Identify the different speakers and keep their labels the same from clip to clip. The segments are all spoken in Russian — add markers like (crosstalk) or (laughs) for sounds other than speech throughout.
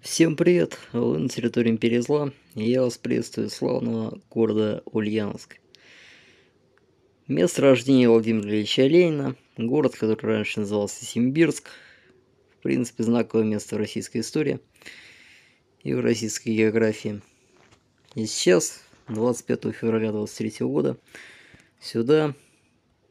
Speaker 1: Всем привет! Вы на территории Империи Зла, я вас приветствую из славного города Ульяновск. Место рождения Владимира Ильича Ленина, город, который раньше назывался Симбирск, в принципе, знаковое место в российской истории и в российской географии. И сейчас, 25 февраля 23 года, сюда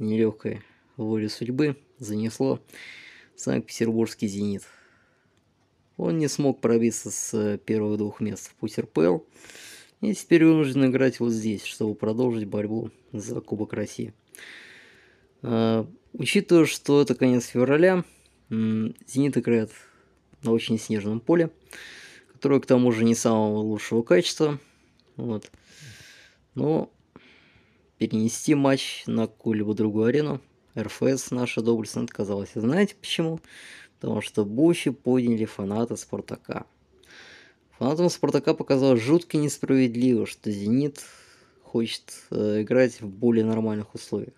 Speaker 1: нелегкой воле судьбы занесло Санкт-Петербургский «Зенит». Он не смог пробиться с э, первых двух мест в Путерпел. И теперь вынужден играть вот здесь, чтобы продолжить борьбу за Кубок России. А, учитывая, что это конец февраля, «Зенит» играет на очень снежном поле, которое, к тому же, не самого лучшего качества. Вот. Но перенести матч на какую-либо другую арену РФС наша доблестно отказалась. знаете почему? Почему? потому что Бучи подняли фанаты Спартака. Фанатам Спартака показалось жутко несправедливо, что Зенит хочет э, играть в более нормальных условиях.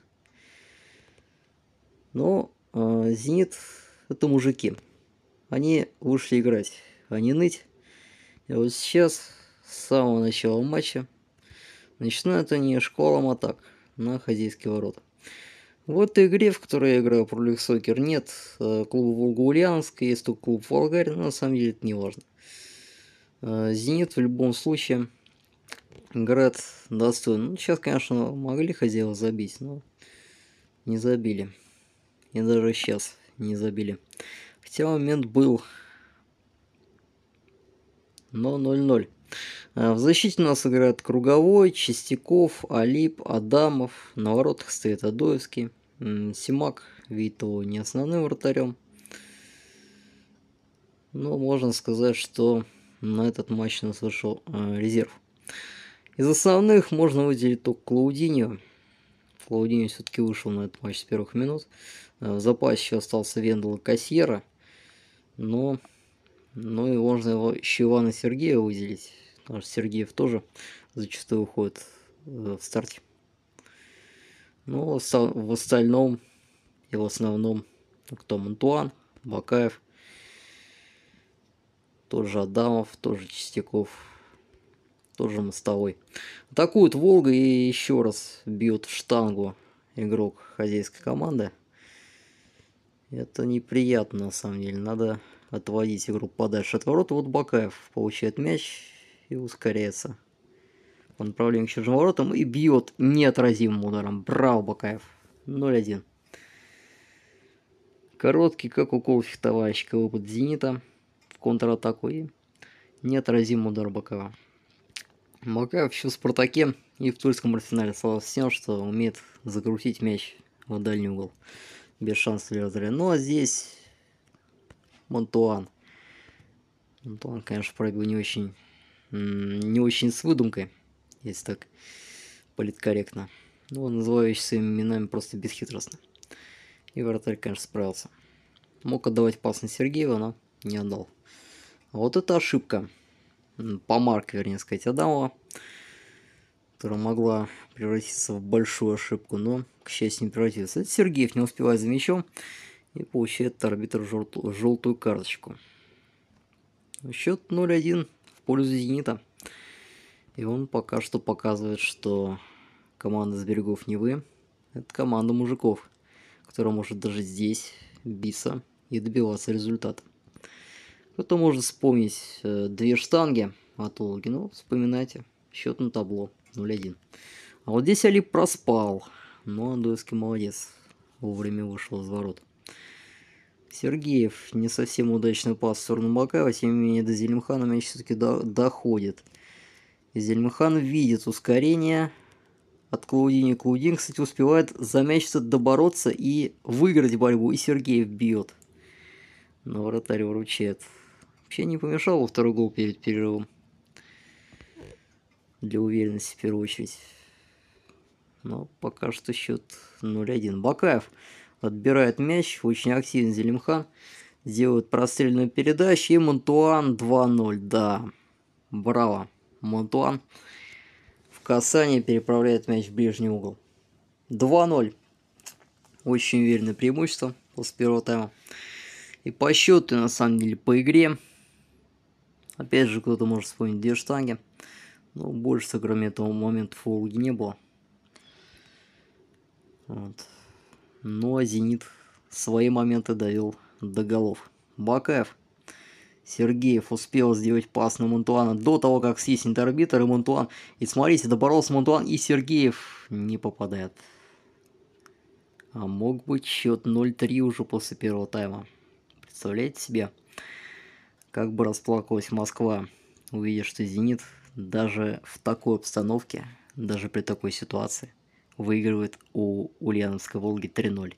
Speaker 1: Но э, Зенит это мужики. Они вышли играть, а не ныть. И вот сейчас, с самого начала матча, начинают они школом атак на хозяйские ворота. В игре, в которой я играю про Лиг Сокер, нет э, клуба Волгоульяновск, есть только клуб Волгарь, но на самом деле это не важно. Э, Зенит в любом случае играет достойно. Ну, сейчас, конечно, могли Хозяева забить, но не забили. И даже сейчас не забили. Хотя момент был. Но 0-0. Э, в защите у нас играет Круговой, Чистяков, Алип, Адамов. На воротах стоит Адоевский. Симак видит его не основным вратарем. Но можно сказать, что на этот матч нас вышел э, резерв. Из основных можно выделить только Клаудиньо. Клаудиньо все-таки вышел на этот матч с первых минут. Э, в запасе еще остался Вендел и Кассьера. Но, но и можно его еще Ивана Сергея выделить. Аж Сергеев тоже зачастую уходит э, в старте. Но ну, в остальном и в основном кто Монтуан, Бакаев, тоже Адамов, тоже Чистяков, тоже Мостовой. Атакует Волга и еще раз бьет в штангу игрок хозяйской команды. Это неприятно, на самом деле. Надо отводить игру подальше от ворот. Вот Бакаев получает мяч и ускоряется. Он направлен к чужим воротам и бьет неотразимым ударом. Браво, Бакаев. 0-1. Короткий, как укол фехтовальщика, выпад Зенита в контратаку и неотразимый удар Бакаева. Бакаев еще в Спартаке и в Тульском арсенале славился тем, что умеет закрутить мяч в дальний угол. Без шансов для разряда. Ну а здесь Монтуан. Монтуан, конечно, пробил не очень не очень с выдумкой, если так политкорректно. Ну, называю своими именами просто бесхитростно. И вратарь, конечно, справился. Мог отдавать пас на Сергеева, но не отдал. вот это ошибка. по Марк, вернее сказать, Адамова, которая могла превратиться в большую ошибку, но, к счастью, не превратилась. Это Сергеев не успевает за мячом и получает арбитр желтую карточку. Счет 0-1 пользу «Зенита». И он пока что показывает, что команда с берегов Невы – это команда мужиков, которая может даже здесь биться и добиваться результата. Кто-то может вспомнить э, две штанги от Олги, но ну, вспоминайте, счет на табло 0-1. А вот здесь Али проспал, но ну, Андуевский молодец, вовремя вышел из ворот. Сергеев не совсем удачный пас в сторону Бакаева, тем не менее до Зельмхана мяч все-таки до, доходит. Зельмхан видит ускорение от Клаудини. Клаудин, кстати, успевает за мяч добороться и выиграть борьбу, и Сергеев бьет. Но вратарь вручает. Вообще не помешал во второй гол перед перерывом. Для уверенности в первую очередь. Но пока что счет 0-1. Бакаев отбирает мяч, очень активен Зелимхан, делает прострельную передачу, и Монтуан 2-0, да, браво, Монтуан в касании переправляет мяч в ближний угол. 2-0, очень уверенное преимущество после первого тайма. И по счету, на самом деле по игре, опять же кто-то может вспомнить две штанги, но больше, кроме этого момента, фолги не было. Вот. Ну а «Зенит» свои моменты давил до голов. Бакаев. Сергеев успел сделать пас на Монтуана до того, как съездит арбитр, и Монтуан... И смотрите, доборолся Монтуан, и Сергеев не попадает. А мог быть счет 0-3 уже после первого тайма. Представляете себе, как бы расплакалась Москва, увидев, что «Зенит» даже в такой обстановке, даже при такой ситуации – выигрывает у Ульяновской Волги 3-0.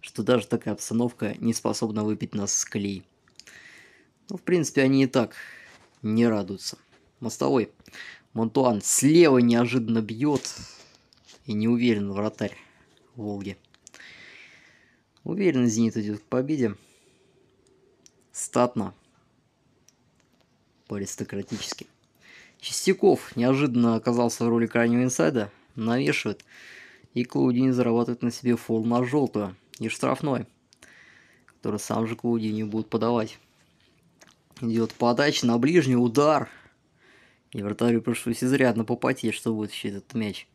Speaker 1: Что даже такая обстановка не способна выпить нас с клей. Ну, в принципе, они и так не радуются. Мостовой. Монтуан слева неожиданно бьет. И не уверен вратарь Волги. Уверен, Зенит идет к победе. Статно. По-аристократически. Чистяков неожиданно оказался в роли крайнего инсайда навешивает. И Клаудини зарабатывает на себе фол на желтую и штрафной, который сам же Клаудини будет подавать. Идет подача на ближний удар. И вратарю пришлось изрядно попотеть, будет вытащить этот мяч.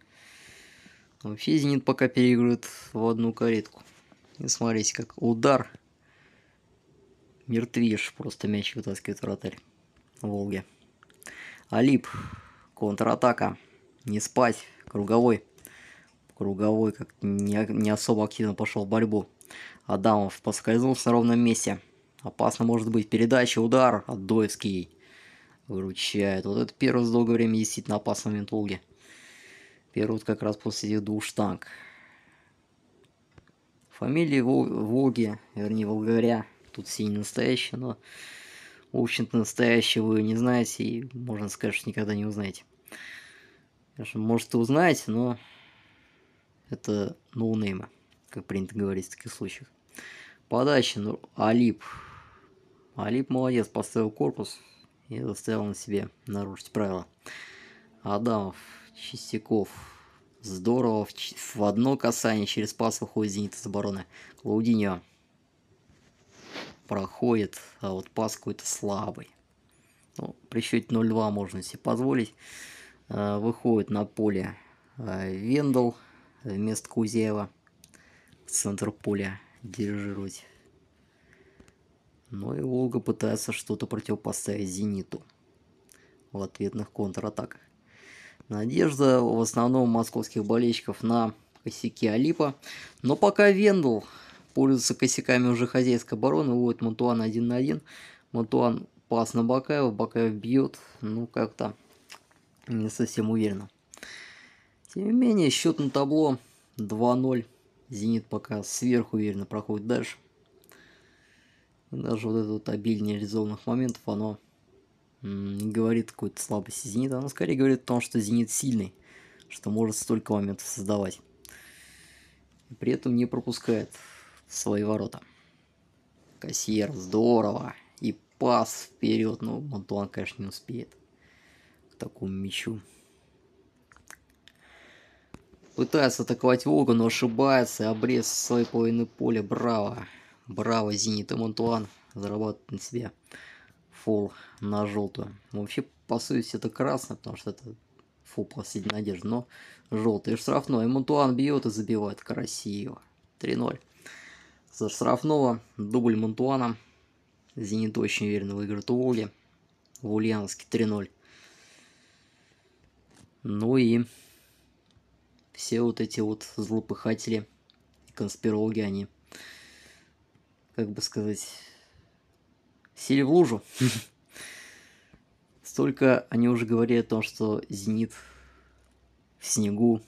Speaker 1: Вообще Зенит пока переигрывает в одну каретку. И смотрите, как удар. Мертвиш просто мяч вытаскивает вратарь. Волги. Алип. Контратака. Не спать круговой, круговой как не, не особо активно пошел в борьбу. Адамов поскользнулся на ровном месте. Опасно может быть передача, удар, От а Адоевский выручает. Вот это первый с долгое время действительно опасный момент Волги. Первый как раз после этих двух штанг. Фамилия Волги, вернее Волгаря, тут все не настоящие, но в общем-то настоящего вы не знаете и можно сказать, что никогда не узнаете общем, может, и узнаете, но это ноунеймы, как принято говорить в таких случаях. Подача, ну, Алип. Алип молодец, поставил корпус и заставил на себе нарушить правила. Адамов, Чистяков, здорово, в, одно касание через пас выходит Зенит из обороны. Клаудиньо проходит, а вот пас какой-то слабый. Ну, при счете 0-2 можно себе позволить. Э, выходит на поле э, Вендел вместо Кузеева. Центр поля дирижировать. Но ну и Волга пытается что-то противопоставить «Зениту» в ответных контратаках. Надежда в основном московских болельщиков на косяки Алипа. Но пока Вендл пользуется косяками уже хозяйской обороны, вот Матуан один на один. Матуан пас на Бакаева, Бакаев бьет, ну как-то не совсем уверенно. Тем не менее, счет на табло 2-0. Зенит пока сверхуверенно проходит дальше. даже вот этот вот обильнее реализованных моментов, оно не говорит какой-то слабости Зенита, оно скорее говорит о том, что Зенит сильный, что может столько моментов создавать. И при этом не пропускает свои ворота. Кассиер, здорово! И пас вперед, но Монтуан, конечно, не успеет такому мечу. Пытается атаковать Волга, но ошибается и обрез своей половины поля. Браво! Браво, Зенит и Монтуан зарабатывает на себе фол на желтую. Вообще, по сути, это красно, потому что это фол последней надежды, но желтый штрафной. И Монтуан бьет и забивает красиво. 3-0. За штрафного дубль Монтуана. Зенит очень уверенно выиграет у Волги. В Ульяновске 3-0. Ну и все вот эти вот злопыхатели конспирологи, они, как бы сказать, сели в лужу. (laughs) Столько они уже говорили о том, что «Зенит» в снегу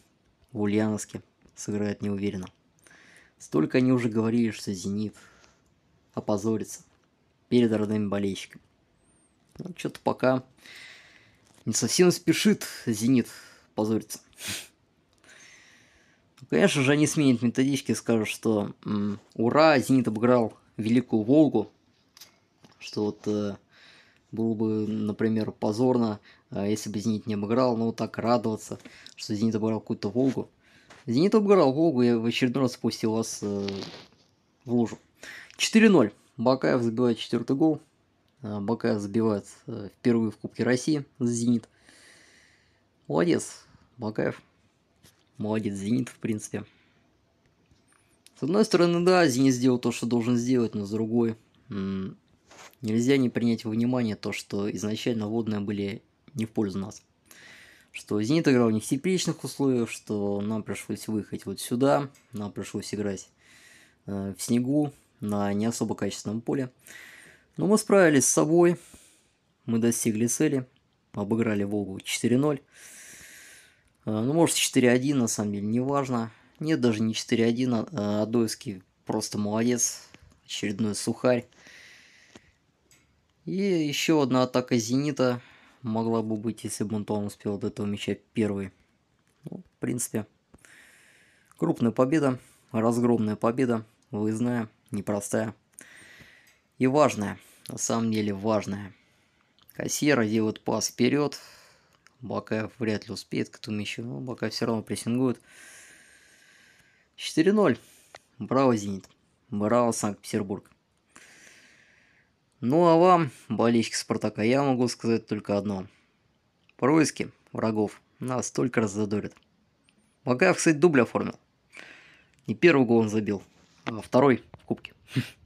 Speaker 1: в Ульяновске сыграет неуверенно. Столько они уже говорили, что «Зенит» опозорится перед родными болельщиками. Ну, что-то пока не совсем спешит «Зенит» позориться. Ну, конечно же, они сменят методички и скажут, что «Ура, «Зенит» обыграл Великую Волгу», что вот э, было бы, например, позорно, э, если бы «Зенит» не обыграл, но вот так радоваться, что «Зенит» обыграл какую-то «Волгу». «Зенит» обыграл «Волгу» я в очередной раз спустил вас э, в лужу. 4-0. Бакаев забивает четвертый гол. Э, Бока забивает э, впервые в Кубке России «Зенит». Молодец, Бакаев. Молодец, «Зенит», в принципе. С одной стороны, да, «Зенит» сделал то, что должен сделать, но с другой, нельзя не принять во внимание то, что изначально водные были не в пользу нас. Что «Зенит» играл не в тепличных условиях, что нам пришлось выехать вот сюда, нам пришлось играть э, в снегу на не особо качественном поле. Но мы справились с собой. Мы достигли цели. Обыграли Волгу 4-0. А, ну, может, 4-1, на самом деле, неважно. Нет, даже не 4-1, а, а Адойский просто молодец. Очередной сухарь. И еще одна атака Зенита могла бы быть, если бы Антон успел до этого мяча первый. Ну, в принципе, крупная победа, разгромная победа, выездная, непростая. И важное, на самом деле важное. Кассира делает пас вперед. Бакаев вряд ли успеет к этому еще, но Бакаев все равно прессингует. 4-0. Браво, Зенит. Браво, Санкт-Петербург. Ну а вам, болельщики Спартака, я могу сказать только одно. Происки врагов нас только раззадорят. Бакаев, кстати, дубль оформил. Не первый гол он забил, а второй в кубке. (laughs)